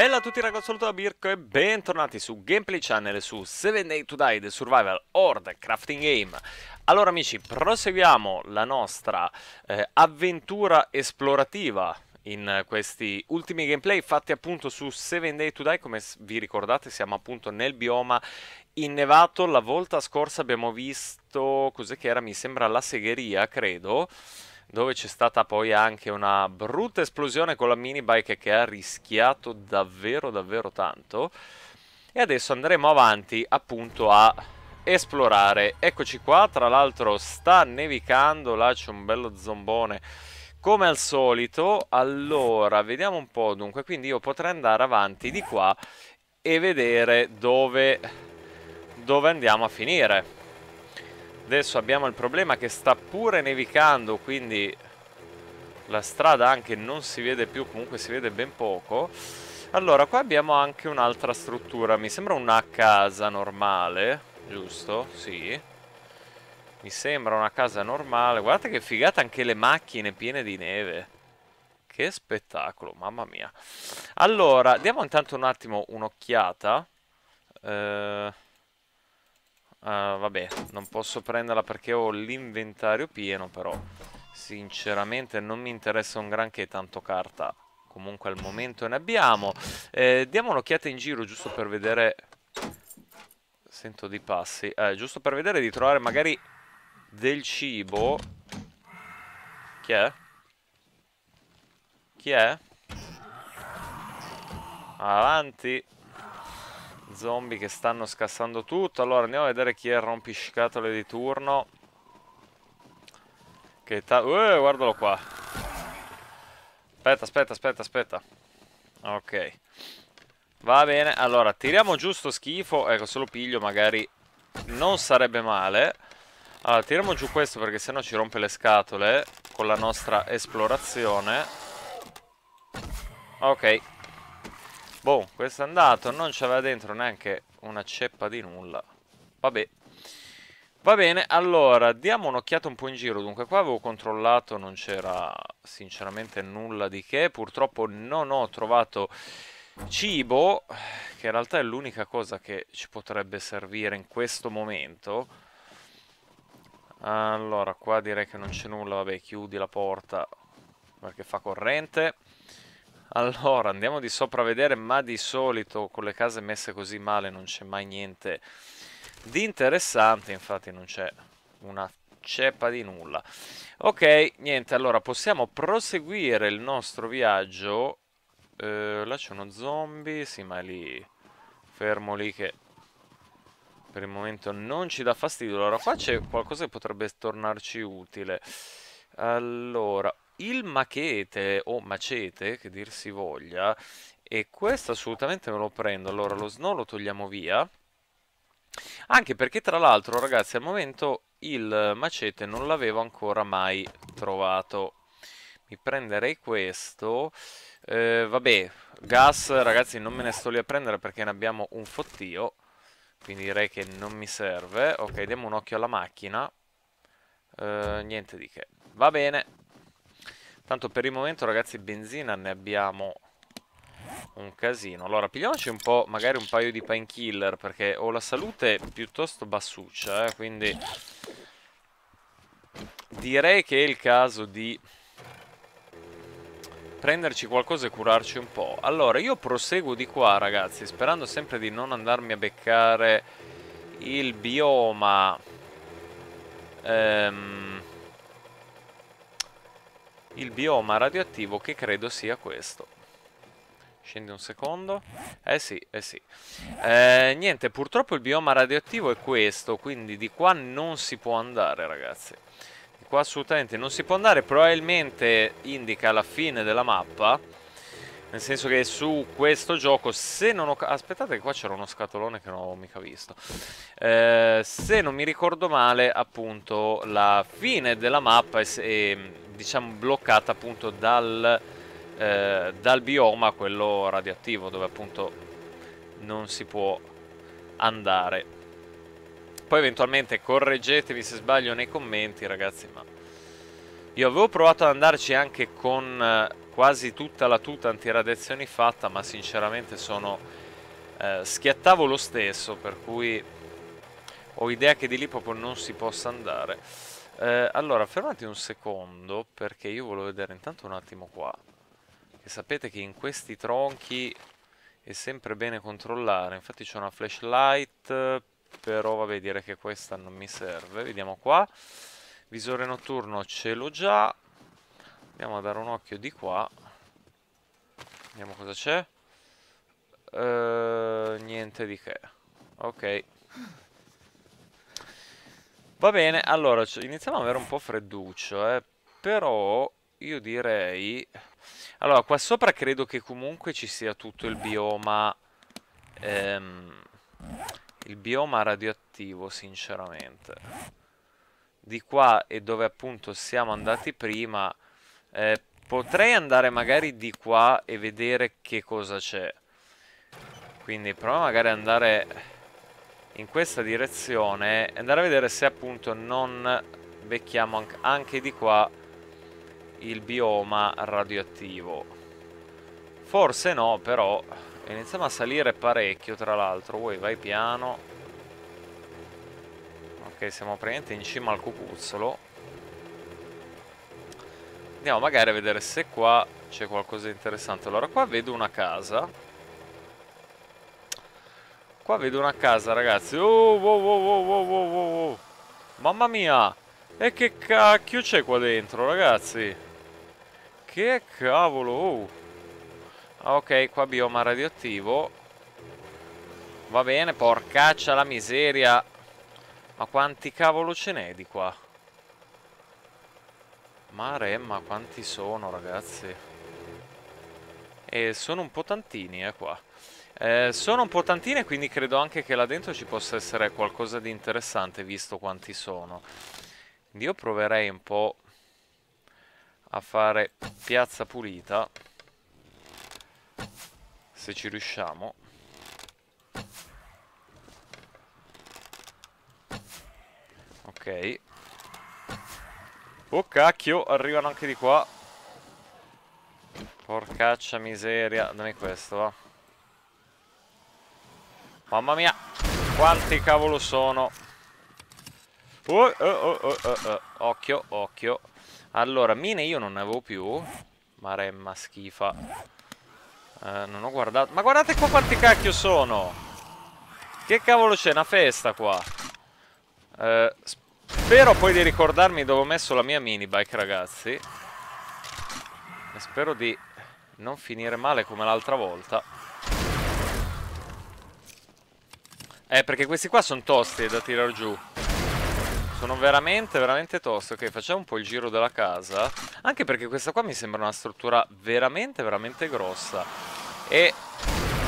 Bella a tutti ragazzi, saluto da Birko e bentornati su Gameplay Channel su 7 Day to Die The Survival Horde Crafting Game Allora amici, proseguiamo la nostra eh, avventura esplorativa in questi ultimi gameplay fatti appunto su 7 Day to Die come vi ricordate siamo appunto nel bioma innevato la volta scorsa abbiamo visto cos'è che era mi sembra la segheria credo dove c'è stata poi anche una brutta esplosione con la minibike che ha rischiato davvero davvero tanto. E adesso andremo avanti appunto a esplorare. Eccoci qua, tra l'altro sta nevicando, là c'è un bello zombone come al solito. Allora, vediamo un po' dunque, quindi io potrei andare avanti di qua e vedere dove, dove andiamo a finire. Adesso abbiamo il problema che sta pure nevicando, quindi la strada anche non si vede più, comunque si vede ben poco. Allora, qua abbiamo anche un'altra struttura, mi sembra una casa normale, giusto? Sì. Mi sembra una casa normale. Guardate che figata anche le macchine piene di neve. Che spettacolo, mamma mia. Allora, diamo intanto un attimo un'occhiata. Ehm... Uh, vabbè, non posso prenderla perché ho l'inventario pieno, però sinceramente non mi interessa un granché tanto carta. Comunque al momento ne abbiamo. Eh, diamo un'occhiata in giro giusto per vedere... Sento di passi. Eh, giusto per vedere di trovare magari del cibo. Chi è? Chi è? Avanti. Zombie che stanno scassando tutto. Allora andiamo a vedere chi è il rompiscatole di turno. Che ta... Uh, guardalo qua. Aspetta, aspetta, aspetta, aspetta. Ok. Va bene, allora tiriamo giusto schifo. Ecco, se lo piglio magari non sarebbe male. Allora, tiriamo giù questo perché sennò ci rompe le scatole con la nostra esplorazione. Ok, Boh, questo è andato, non c'aveva dentro neanche una ceppa di nulla. Vabbè. Va bene, allora, diamo un'occhiata un po' in giro. Dunque, qua avevo controllato, non c'era sinceramente nulla di che. Purtroppo non ho trovato cibo, che in realtà è l'unica cosa che ci potrebbe servire in questo momento. Allora, qua direi che non c'è nulla. Vabbè, chiudi la porta perché fa corrente. Allora, andiamo di sopra a vedere, ma di solito con le case messe così male non c'è mai niente di interessante, infatti non c'è una ceppa di nulla. Ok, niente, allora possiamo proseguire il nostro viaggio. Eh, là c'è uno zombie, sì ma è lì, fermo lì che per il momento non ci dà fastidio. Allora qua c'è qualcosa che potrebbe tornarci utile. Allora, il machete o macete, che dir si voglia, e questo assolutamente me lo prendo. Allora, lo snow lo togliamo via. Anche perché, tra l'altro, ragazzi, al momento il macete non l'avevo ancora mai trovato. Mi prenderei questo. Eh, vabbè, gas, ragazzi, non me ne sto lì a prendere perché ne abbiamo un fottio. Quindi direi che non mi serve. Ok, diamo un occhio alla macchina. Eh, niente di che. Va bene, Tanto per il momento, ragazzi, benzina ne abbiamo un casino. Allora, pigliamoci un po', magari un paio di painkiller, perché ho la salute piuttosto bassuccia, eh, quindi... Direi che è il caso di prenderci qualcosa e curarci un po'. Allora, io proseguo di qua, ragazzi, sperando sempre di non andarmi a beccare il bioma... Ehm il bioma radioattivo che credo sia questo. Scendi un secondo. Eh sì, eh sì. Eh, niente, purtroppo il bioma radioattivo è questo, quindi di qua non si può andare, ragazzi. Di qua assolutamente non si può andare, probabilmente indica la fine della mappa. Nel senso che su questo gioco, se non ho... Aspettate che qua c'era uno scatolone che non avevo mica visto. Eh, se non mi ricordo male, appunto, la fine della mappa è, è ehm, diciamo bloccata appunto dal, eh, dal bioma, quello radioattivo, dove appunto non si può andare. Poi eventualmente correggetemi se sbaglio nei commenti ragazzi, ma io avevo provato ad andarci anche con eh, quasi tutta la tuta antiradiazioni fatta, ma sinceramente sono eh, schiattavo lo stesso, per cui ho idea che di lì proprio non si possa andare. Eh, allora, fermati un secondo, perché io volevo vedere intanto un attimo qua. Che sapete che in questi tronchi è sempre bene controllare. Infatti c'è una flashlight, però vabbè, direi che questa non mi serve. Vediamo qua. Visore notturno ce l'ho già. Andiamo a dare un occhio di qua. Vediamo cosa c'è. Eh, niente di che. Ok. Ok. Va bene, allora, iniziamo a avere un po' fredduccio, eh, però io direi... Allora, qua sopra credo che comunque ci sia tutto il bioma... Ehm, il bioma radioattivo, sinceramente. Di qua e dove appunto siamo andati prima... Eh, potrei andare magari di qua e vedere che cosa c'è. Quindi proviamo magari ad andare in questa direzione e andare a vedere se appunto non becchiamo anche di qua il bioma radioattivo. Forse no, però iniziamo a salire parecchio, tra l'altro. Voi vai piano. Ok, siamo praticamente in cima al cucuzzolo. Andiamo magari a vedere se qua c'è qualcosa di interessante. Allora, qua vedo una casa Qua vedo una casa, ragazzi. Oh, wow, wow, wow, wow, wow, Mamma mia! E che cacchio c'è qua dentro, ragazzi? Che cavolo! Oh. Ah, ok, qua bioma radioattivo. Va bene, porcaccia la miseria. Ma quanti cavolo ce n'è di qua? Maremma, quanti sono, ragazzi? E eh, sono un po' tantini, eh, qua. Eh, sono tantine, quindi credo anche che là dentro ci possa essere qualcosa di interessante, visto quanti sono. Quindi io proverei un po' a fare piazza pulita, se ci riusciamo. Ok. Oh cacchio, arrivano anche di qua. Porcaccia miseria, dammi questo va. Mamma mia, quanti cavolo sono. Oh, oh, oh, oh, oh, oh, occhio, occhio. Allora, mine io non ne avevo più. Maremma schifa. Eh, non ho guardato. Ma guardate qua quanti cacchio sono. Che cavolo c'è? Una festa qua. Eh, spero poi di ricordarmi dove ho messo la mia minibike, ragazzi. E spero di non finire male come l'altra volta. Eh, perché questi qua sono tosti da tirare giù. Sono veramente, veramente tosti. Ok, facciamo un po' il giro della casa. Anche perché questa qua mi sembra una struttura veramente, veramente grossa. E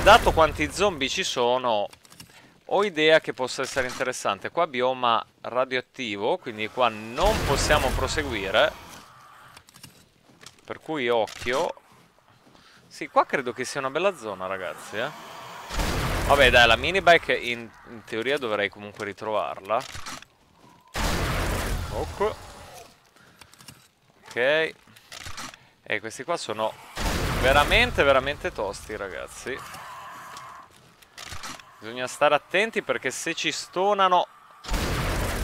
dato quanti zombie ci sono, ho idea che possa essere interessante. Qua bioma radioattivo, quindi qua non possiamo proseguire. Per cui occhio. Sì, qua credo che sia una bella zona, ragazzi, eh. Vabbè dai, la minibike in, in teoria dovrei comunque ritrovarla. Ok. E eh, questi qua sono veramente, veramente tosti, ragazzi. Bisogna stare attenti perché se ci stonano...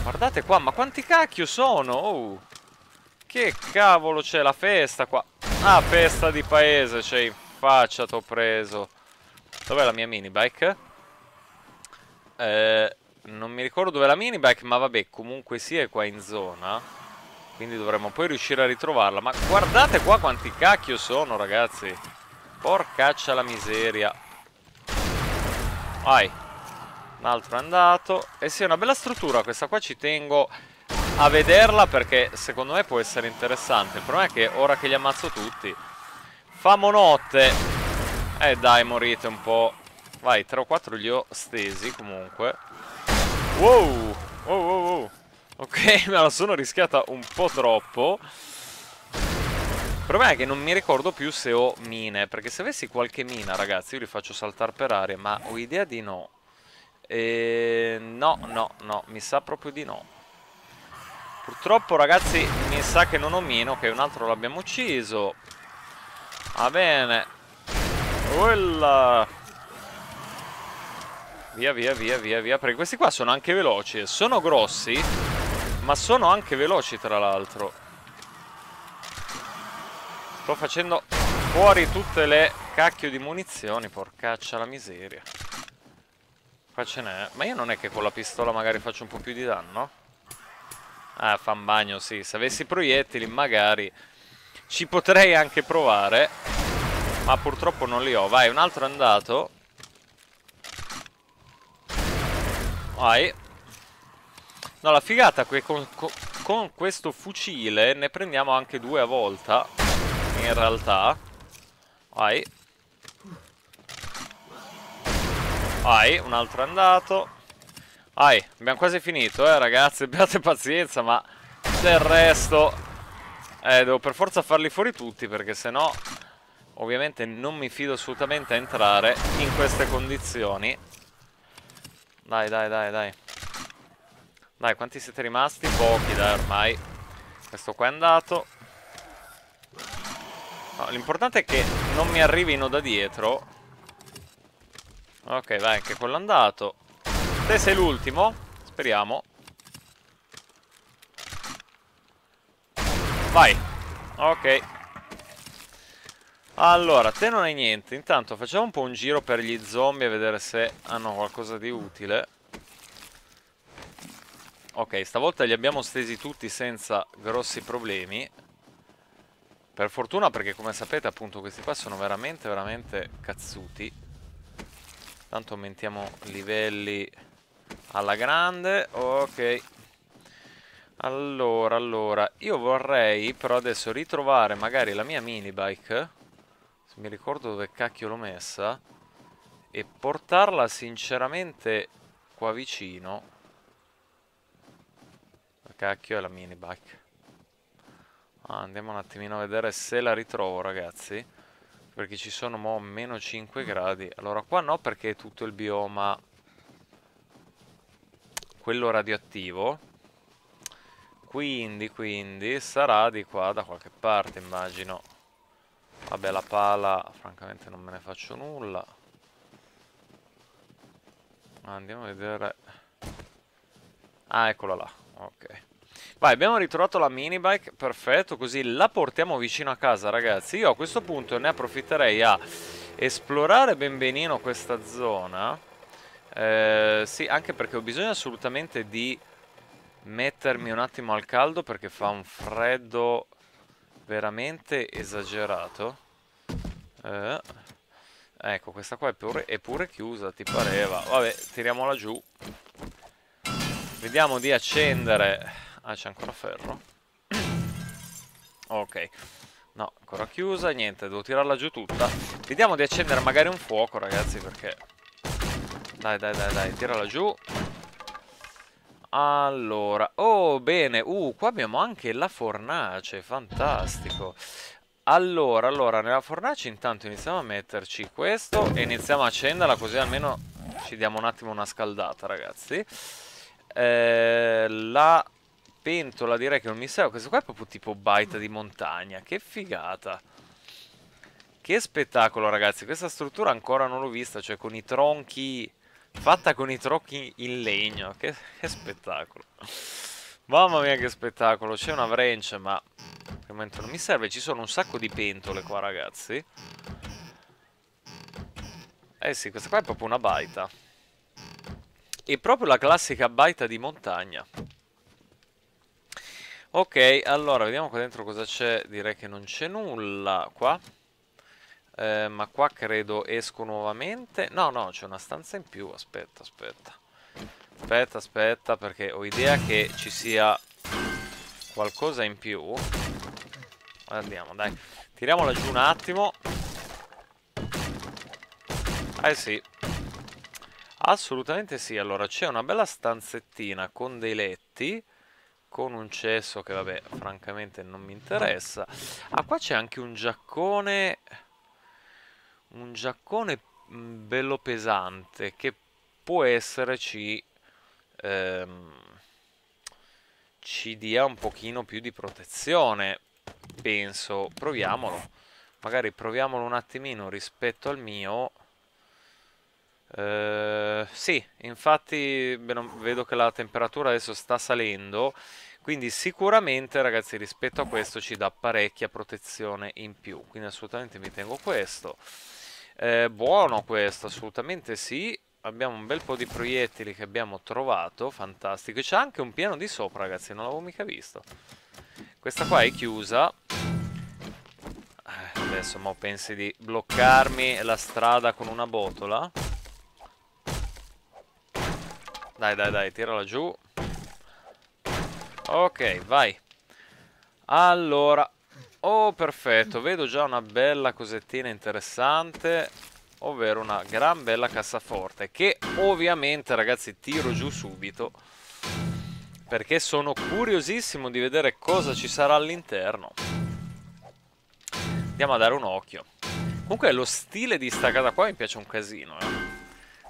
Guardate qua, ma quanti cacchio sono? Oh. Che cavolo c'è la festa qua? Ah, festa di paese, c'è in faccia, t'ho preso. Dov'è la mia minibike? Eh, non mi ricordo dov'è è la minibike, ma vabbè, comunque sì, è qua in zona. Quindi dovremmo poi riuscire a ritrovarla. Ma guardate qua quanti cacchio sono, ragazzi. Porcaccia la miseria. Vai. Un altro è andato. E eh sì, è una bella struttura. Questa qua ci tengo a vederla perché secondo me può essere interessante. Il problema è che ora che li ammazzo tutti... Famo notte! Eh dai, morite un po'. Vai, 3 o 4 li ho stesi comunque. Wow! Wow, wow, wow. Ok, me la sono rischiata un po' troppo. Il problema è che non mi ricordo più se ho mine, perché se avessi qualche mina, ragazzi, io li faccio saltare per aria, ma ho idea di no. E... No, no, no, mi sa proprio di no. Purtroppo, ragazzi, mi sa che non ho mine, ok, un altro l'abbiamo ucciso. Va bene, Uella! Via, via, via, via, via. Perché questi qua sono anche veloci. Sono grossi, ma sono anche veloci, tra l'altro. Sto facendo fuori tutte le cacchio di munizioni, porcaccia la miseria. Qua ce n'è. Ma io non è che con la pistola magari faccio un po' più di danno? Ah, fan bagno, sì. Se avessi proiettili, magari ci potrei anche provare. Ma purtroppo non li ho. Vai, un altro è andato. Vai. No, la figata che con, con, con questo fucile ne prendiamo anche due a volta. In realtà. Vai. Vai, un altro è andato. Vai, abbiamo quasi finito, eh, ragazzi. Abbiate pazienza, ma del resto... Eh, devo per forza farli fuori tutti, perché sennò... Ovviamente non mi fido assolutamente a entrare in queste condizioni. Dai, dai, dai, dai. Dai, quanti siete rimasti? Pochi, dai, ormai. Questo qua è andato. No, L'importante è che non mi arrivino da dietro. Ok, vai, anche quello è andato. Te sei l'ultimo. Speriamo. Vai. Ok. Allora, te non hai niente. Intanto facciamo un po' un giro per gli zombie a vedere se hanno qualcosa di utile. Ok, stavolta li abbiamo stesi tutti senza grossi problemi. Per fortuna perché come sapete appunto questi qua sono veramente veramente cazzuti. Tanto aumentiamo livelli alla grande. Ok. Allora, allora, io vorrei però adesso ritrovare magari la mia minibike mi ricordo dove cacchio l'ho messa e portarla sinceramente qua vicino cacchio è la minibike ah, andiamo un attimino a vedere se la ritrovo ragazzi perché ci sono mo meno 5 gradi allora qua no perché è tutto il bioma quello radioattivo quindi quindi sarà di qua da qualche parte immagino Vabbè, la pala, francamente, non me ne faccio nulla. Andiamo a vedere... Ah, eccola là. Ok. Vai, abbiamo ritrovato la minibike, perfetto, così la portiamo vicino a casa, ragazzi. Io a questo punto ne approfitterei a esplorare ben benino questa zona. Eh, sì, anche perché ho bisogno assolutamente di mettermi un attimo al caldo perché fa un freddo veramente esagerato eh, ecco questa qua è pure, è pure chiusa ti pareva vabbè tiriamola giù vediamo di accendere ah c'è ancora ferro ok no ancora chiusa niente devo tirarla giù tutta vediamo di accendere magari un fuoco ragazzi perché dai dai dai dai tirala giù allora, oh bene, uh, qua abbiamo anche la fornace, fantastico. Allora, allora, nella fornace intanto iniziamo a metterci questo e iniziamo a accenderla così almeno ci diamo un attimo una scaldata, ragazzi. Eh, la pentola direi che è un mistero, questo qua è proprio tipo baita di montagna, che figata. Che spettacolo, ragazzi, questa struttura ancora non l'ho vista, cioè con i tronchi fatta con i trocchi in legno. Che, che spettacolo. Mamma mia che spettacolo. C'è una wrench, ma... Al momento non mi serve. Ci sono un sacco di pentole qua, ragazzi. Eh sì, questa qua è proprio una baita. È proprio la classica baita di montagna. Ok, allora, vediamo qua dentro cosa c'è. Direi che non c'è nulla qua. Eh, ma qua credo esco nuovamente no no c'è una stanza in più aspetta aspetta aspetta aspetta perché ho idea che ci sia qualcosa in più andiamo dai tiriamola giù un attimo eh sì Assolutamente sì, allora c'è una bella stanzettina con dei letti con un cesso che vabbè francamente non mi interessa ah qua c'è anche un giaccone un giaccone mm, bello pesante che può esserci ehm, ci dia un pochino più di protezione penso proviamolo magari proviamolo un attimino rispetto al mio eh, sì infatti vedo che la temperatura adesso sta salendo quindi sicuramente ragazzi rispetto a questo ci dà parecchia protezione in più quindi assolutamente mi tengo questo eh, buono questo, assolutamente sì. Abbiamo un bel po' di proiettili che abbiamo trovato, fantastico. C'è anche un piano di sopra, ragazzi, non l'avevo mica visto. Questa qua è chiusa. Eh, adesso mo pensi di bloccarmi la strada con una botola. Dai, dai, dai, tirala giù. Ok, vai. Allora, Oh, perfetto, vedo già una bella cosettina interessante, ovvero una gran bella cassaforte, che ovviamente, ragazzi, tiro giù subito, perché sono curiosissimo di vedere cosa ci sarà all'interno. Andiamo a dare un occhio. Comunque lo stile di sta casa qua mi piace un casino, eh.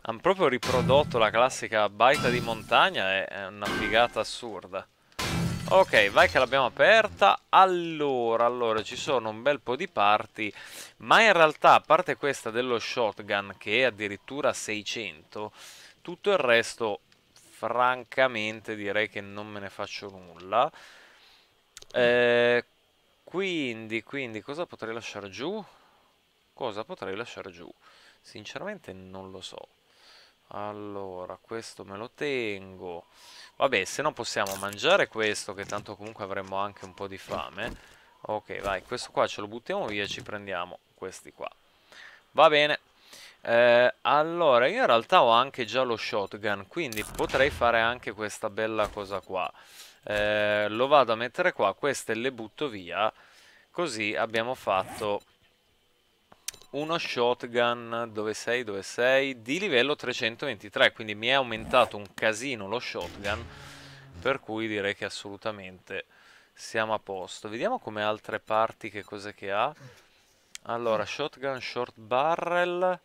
Hanno proprio riprodotto la classica baita di montagna, è una figata assurda. Ok, vai che l'abbiamo aperta. Allora, allora, ci sono un bel po' di parti, ma in realtà, a parte questa dello shotgun, che è addirittura 600, tutto il resto, francamente, direi che non me ne faccio nulla. Eh, quindi, quindi, cosa potrei lasciare giù? Cosa potrei lasciare giù? Sinceramente non lo so. Allora, questo me lo tengo. Vabbè, se no possiamo mangiare questo, che tanto comunque avremmo anche un po' di fame. Ok, vai, questo qua ce lo buttiamo via e ci prendiamo questi qua. Va bene. Eh, allora, io in realtà ho anche già lo shotgun, quindi potrei fare anche questa bella cosa qua. Eh, lo vado a mettere qua, queste le butto via, così abbiamo fatto uno shotgun dove sei, dove sei, di livello 323, quindi mi è aumentato un casino lo shotgun, per cui direi che assolutamente siamo a posto. Vediamo come altre parti che cosa che ha. Allora, shotgun, short barrel,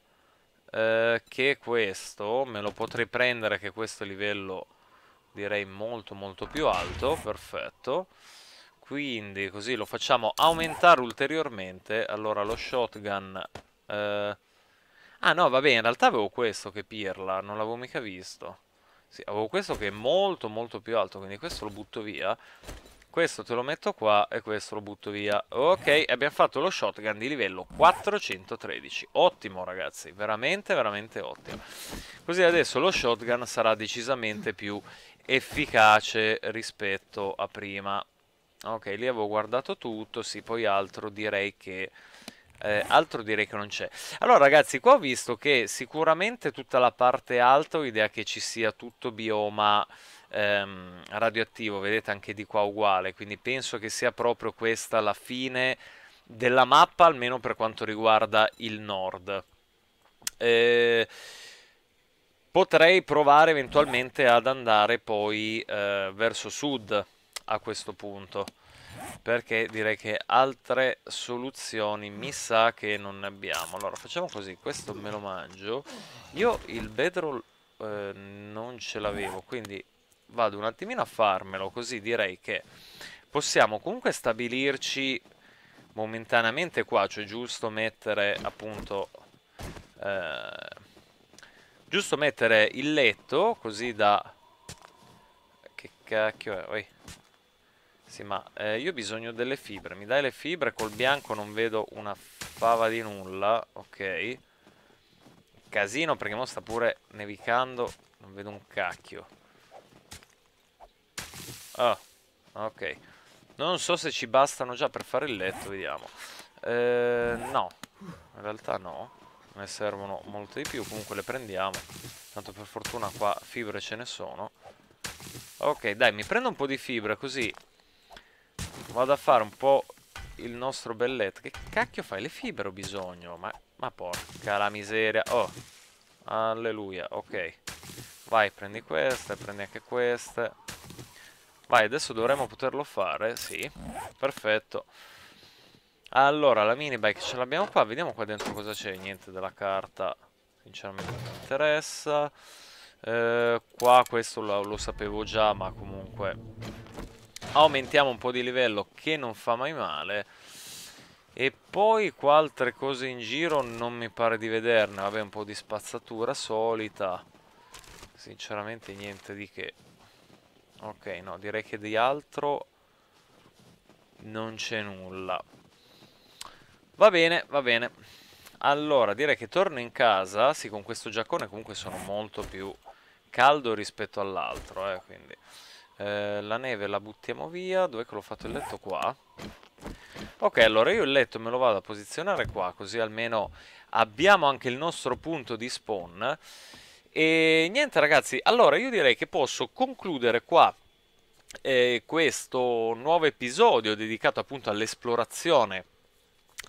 eh, che è questo, me lo potrei prendere che questo livello direi molto molto più alto, perfetto. Quindi così lo facciamo aumentare ulteriormente. Allora lo shotgun... Eh... Ah no, vabbè in realtà avevo questo che pirla, non l'avevo mica visto. Sì, avevo questo che è molto molto più alto, quindi questo lo butto via. Questo te lo metto qua e questo lo butto via. Ok, abbiamo fatto lo shotgun di livello 413. Ottimo ragazzi, veramente veramente ottimo. Così adesso lo shotgun sarà decisamente più efficace rispetto a prima ok lì avevo guardato tutto sì poi altro direi che eh, altro direi che non c'è allora ragazzi qua ho visto che sicuramente tutta la parte alta ho idea che ci sia tutto bioma ehm, radioattivo vedete anche di qua uguale quindi penso che sia proprio questa la fine della mappa almeno per quanto riguarda il nord eh, potrei provare eventualmente ad andare poi eh, verso sud a questo punto perché direi che altre soluzioni mi sa che non ne abbiamo allora facciamo così questo me lo mangio io il bedroll eh, non ce l'avevo quindi vado un attimino a farmelo così direi che possiamo comunque stabilirci momentaneamente qua cioè giusto mettere appunto eh, giusto mettere il letto così da che cacchio è Oi ragazzi, ma eh, io ho bisogno delle fibre. Mi dai le fibre? Col bianco non vedo una fava di nulla. Ok. Casino, perché mo sta pure nevicando. Non vedo un cacchio. Ah, ok. Non so se ci bastano già per fare il letto, vediamo. Eh, no, in realtà no. Ne servono molto di più, comunque le prendiamo. Tanto per fortuna qua fibre ce ne sono. Ok, dai, mi prendo un po' di fibra così Vado a fare un po' il nostro belletto. Che cacchio fai? Le fibre ho bisogno. Ma, ma porca la miseria. Oh, alleluia. Ok. Vai, prendi queste, prendi anche queste. Vai, adesso dovremmo poterlo fare. Sì, perfetto. Allora, la minibike ce l'abbiamo qua. Vediamo qua dentro cosa c'è. Niente della carta. Sinceramente non mi interessa. Eh, qua questo lo, lo sapevo già, ma comunque aumentiamo un po' di livello che non fa mai male e poi qua altre cose in giro non mi pare di vederne vabbè un po' di spazzatura solita sinceramente niente di che ok no direi che di altro non c'è nulla va bene va bene allora direi che torno in casa sì con questo giaccone comunque sono molto più caldo rispetto all'altro eh, quindi eh, la neve la buttiamo via. Dov'è che l'ho fatto il letto? Qua. Ok, allora io il letto me lo vado a posizionare qua, così almeno abbiamo anche il nostro punto di spawn. E niente ragazzi, allora io direi che posso concludere qua eh, questo nuovo episodio dedicato appunto all'esplorazione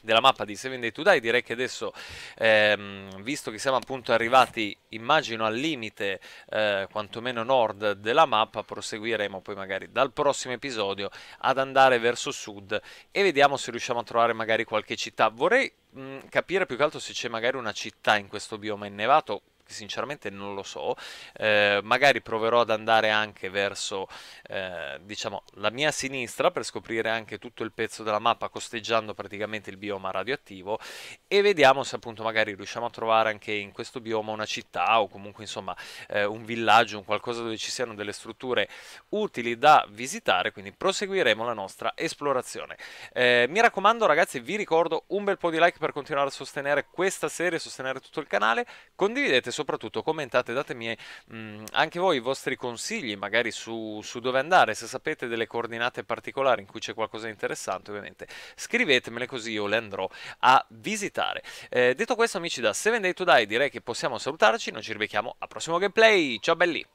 della mappa di 7 Day to Die. Direi che adesso, ehm, visto che siamo appunto arrivati, immagino, al limite, eh, quantomeno nord della mappa, proseguiremo poi magari dal prossimo episodio ad andare verso sud e vediamo se riusciamo a trovare magari qualche città. Vorrei capire più che altro se c'è magari una città in questo bioma innevato sinceramente non lo so, eh, magari proverò ad andare anche verso eh, diciamo la mia sinistra per scoprire anche tutto il pezzo della mappa costeggiando praticamente il bioma radioattivo e vediamo se appunto magari riusciamo a trovare anche in questo bioma una città o comunque insomma eh, un villaggio, un qualcosa dove ci siano delle strutture utili da visitare, quindi proseguiremo la nostra esplorazione. Eh, mi raccomando ragazzi vi ricordo un bel po' di like per continuare a sostenere questa serie, sostenere tutto il canale, condividete soprattutto commentate, datemi mm, anche voi i vostri consigli magari su, su, dove andare, se sapete delle coordinate particolari in cui c'è qualcosa di interessante ovviamente scrivetemele così io le andrò a visitare. Eh, detto questo amici da 7 Day to Die direi che possiamo salutarci, noi ci ribecchiamo al prossimo gameplay, ciao belli!